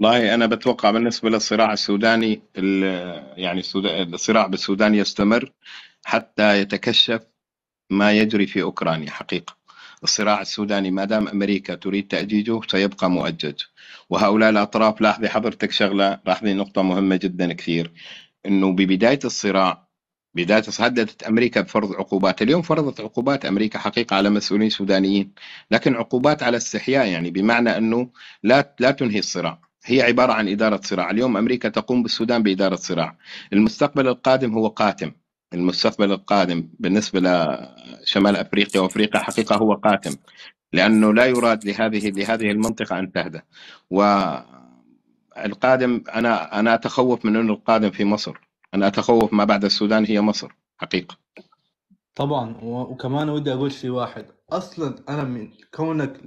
والله أنا بتوقع بالنسبة للصراع السوداني ال- يعني الصراع بالسودان يستمر حتى يتكشف ما يجري في أوكرانيا حقيقة الصراع السوداني ما دام أمريكا تريد تأجيجه سيبقى مؤجج وهؤلاء الأطراف لاحظي حضرتك شغلة لاحظي نقطة مهمة جدا كثير أنه ببداية الصراع بداية هددت أمريكا بفرض عقوبات اليوم فرضت عقوبات أمريكا حقيقة على مسؤولين سودانيين لكن عقوبات على استحياء يعني بمعنى أنه لا لا تنهي الصراع هي عبارة عن إدارة صراع اليوم أمريكا تقوم بالسودان بإدارة صراع المستقبل القادم هو قاتم المستقبل القادم بالنسبة لشمال أفريقيا وأفريقيا حقيقة هو قاتم لأنه لا يراد لهذه لهذه المنطقة أن تهدأ والقادم أنا أنا أتخوف من أنه القادم في مصر أنا أتخوف ما بعد السودان هي مصر حقيقة طبعا وكمان ودي أقول شيء واحد أصلا أنا من كونك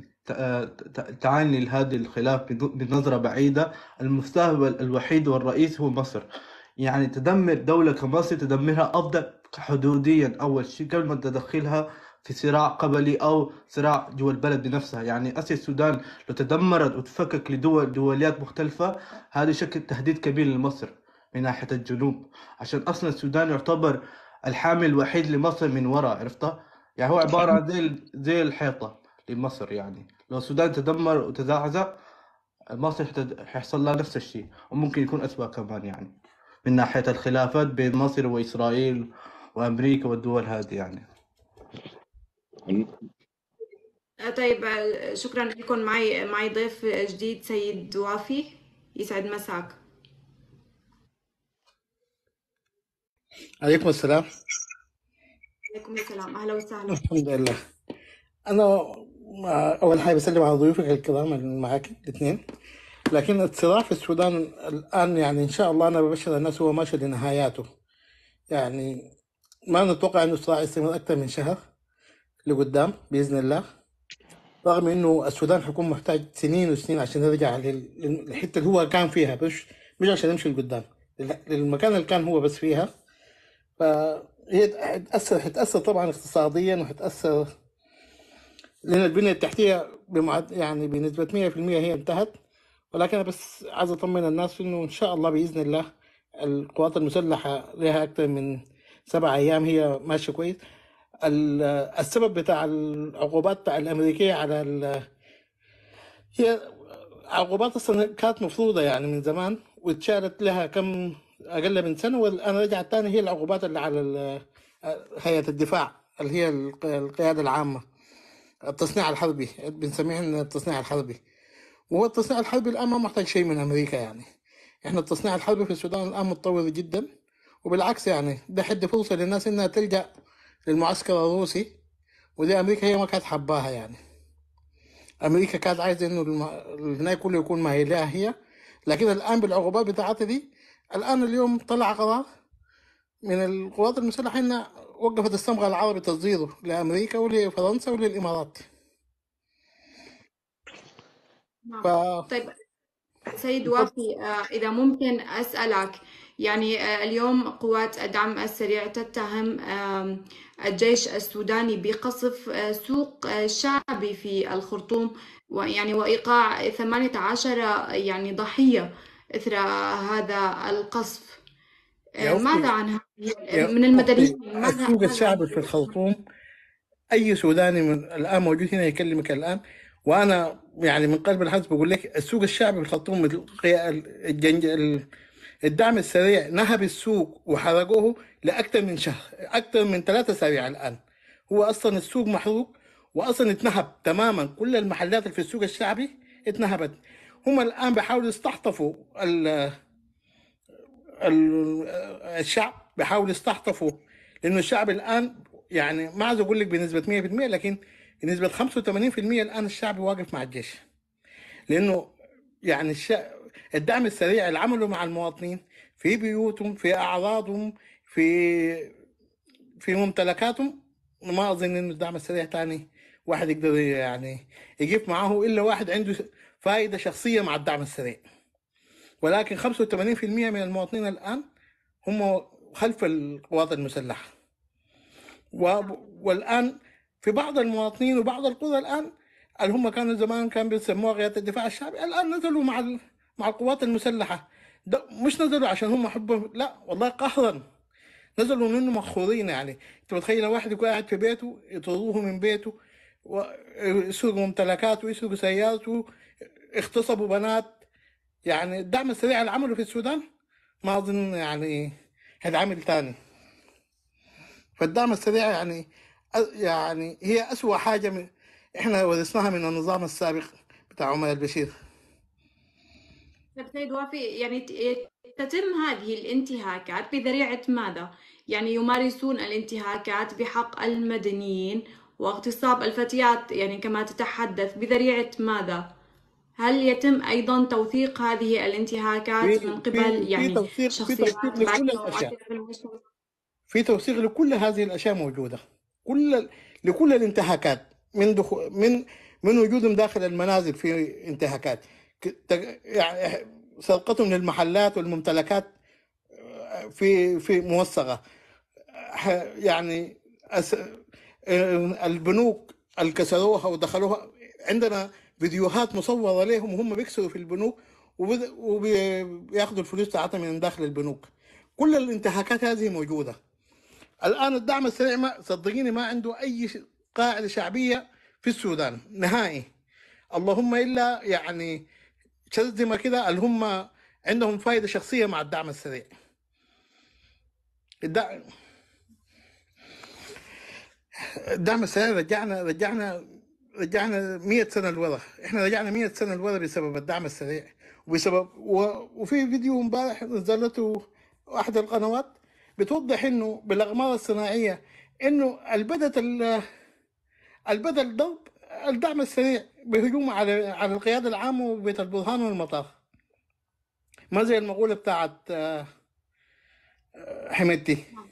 تعاني لهذه الخلاف بنظرة بعيدة المستقبل الوحيد والرئيس هو مصر يعني تدمر دولة كمصر تدمرها أفضل حدوديا أول شيء قبل ما تدخلها في صراع قبلي أو صراع جوا البلد بنفسها يعني أسيا السودان لو تدمرت وتفكك لدول دوليات مختلفة هذا شكل تهديد كبير لمصر من ناحية الجنوب عشان أصلا السودان يعتبر الحامل الوحيد لمصر من وراء عرفتها يعني هو عبارة عن زي زي الحيطة لمصر يعني لو السودان تدمر وتزعزع مصر حيحصل لها نفس الشيء وممكن يكون أسوأ كمان يعني من ناحية الخلافات بين مصر وإسرائيل وأمريكا والدول هذه يعني آه، طيب آه، شكرا لكم معي معي ضيف جديد سيد وافي يسعد مساك عليكم السلام عليكم السلام اهلا وسهلا الحمد لله انا اول حاجه بسلم على ضيوفك الكرام اللي معاك الاثنين لكن الصراع في السودان الان يعني ان شاء الله انا ببشر الناس هو ماشي لنهاياته يعني ما نتوقع انه الصراع يستمر اكثر من شهر لقدام باذن الله رغم انه السودان حيكون محتاج سنين وسنين عشان يرجع للحته اللي هو كان فيها مش مش عشان يمشي لقدام للمكان اللي كان هو بس فيها فهي حتاثر حتاثر طبعا اقتصاديا وهتأثر لان البنيه التحتيه بمعد يعني بنسبه 100% هي انتهت ولكن انا بس عايز اطمن الناس انه ان شاء الله باذن الله القوات المسلحه لها اكثر من سبع ايام هي ماشيه كويس السبب بتاع العقوبات بتاع الامريكيه على ال... هي عقوبات اصلا كانت مفروضه يعني من زمان واتشالت لها كم اقل من سنه والان رجعت ثاني هي العقوبات اللي على ال... هيئه الدفاع اللي هي القياده العامه التصنيع الحربي بنسميه التصنيع الحربي وهو التصنيع الحربي الآن ما محتاج شيء من أمريكا يعني إحنا التصنيع الحربي في السودان الآن متطور جدا وبالعكس يعني ده حد فرصة للناس إنها تلجأ للمعسكر الروسي ودي أمريكا هي ما كانت حباها يعني أمريكا كانت عايزة إنه هنا كله يكون ما هي لها هي لكن الآن بالعقوبات بتاعتها دي الآن اليوم طلع قرار من القوات المسلحة إن وقفت الصمغة العربي تصديره لأمريكا ولفرنسا وللإمارات نعم. ف... طيب سيد وافي آه، إذا ممكن أسألك يعني آه، اليوم قوات الدعم السريع تتهم الجيش السوداني بقصف آه، سوق شعبي في الخرطوم ويعني وإيقاع 18 يعني ضحية إثر هذا القصف آه، ماذا عنها من المدنيين السوق الشعبي في الخرطوم اي سوداني من الان موجود هنا يكلمك الان وانا يعني من قلب الحزب بقول لك السوق الشعبي في الخرطوم الدعم السريع نهب السوق وحرقوه لاكثر من شهر اكثر من ثلاثة اسابيع الان هو اصلا السوق محروق واصلا اتنهب تماما كل المحلات اللي في السوق الشعبي اتنهبت هم الان بيحاولوا يستحطفوا الشعب بيحاول يستحطفه لانه الشعب الان يعني ما عايز اقول لك بنسبه 100% لكن بنسبه 85% الان الشعب واقف مع الجيش لانه يعني الدعم السريع اللي عمله مع المواطنين في بيوتهم في اعراضهم في في ممتلكاتهم ما اظن انه الدعم السريع تاني واحد يقدر يعني يجيب معاه الا واحد عنده فائده شخصيه مع الدعم السريع ولكن 85% من المواطنين الآن هم خلف القوات المسلحة والآن في بعض المواطنين وبعض القوى الآن اللي هم كانوا زمان كان بيسموها قيادة الدفاع الشعبي الآن نزلوا مع مع القوات المسلحة ده مش نزلوا عشان هم حبهم لا والله قهرا نزلوا منه مخوضين يعني انت متخيل واحد يكون قاعد في بيته يطردوه من بيته ويسرقوا ممتلكاته ويسرقوا سيارته اغتصبوا بنات يعني الدعم السريع اللي عمله في السودان ما أظن يعني هذا عامل ثاني فالدعم السريع يعني يعني هي أسوأ حاجة من إحنا ورثناها من النظام السابق بتاع عمر البشير طيب، سيد وافي يعني تتم هذه الانتهاكات بذريعة ماذا؟ يعني يمارسون الانتهاكات بحق المدنيين واغتصاب الفتيات يعني كما تتحدث بذريعة ماذا؟ هل يتم ايضا توثيق هذه الانتهاكات من قبل في يعني في توثيق شخصيات في توثيق لكل الاشياء في توثيق لكل هذه الاشياء موجوده كل لكل الانتهاكات من دخول من من وجودهم داخل المنازل في انتهاكات يعني سرقتهم للمحلات والممتلكات آه، في في موثقه يعني آه، البنوك الكسروها ودخلوها عندنا فيديوهات مصوره ليهم وهم بيكسروا في البنوك وبياخذوا الفلوس بتاعتها من داخل البنوك كل الانتهاكات هذه موجوده الان الدعم السريع ما صدقيني ما عنده اي قاعده شعبيه في السودان نهائي اللهم الا يعني شذمه كده اللي هم عندهم فائده شخصيه مع الدعم السريع الدعم الدعم السريع رجعنا رجعنا رجعنا 100 سنه لورا احنا رجعنا 100 سنه لورا بسبب الدعم السريع وبسبب و... وفي فيديو امبارح نزلته احد القنوات بتوضح انه بالاقمار الصناعيه انه البدت ال... البدا الضرب الدعم السريع بهجوم على على القياده العامه وبيت البرهان والمطار ما زي المقوله بتاعت آه، آه، حميدتي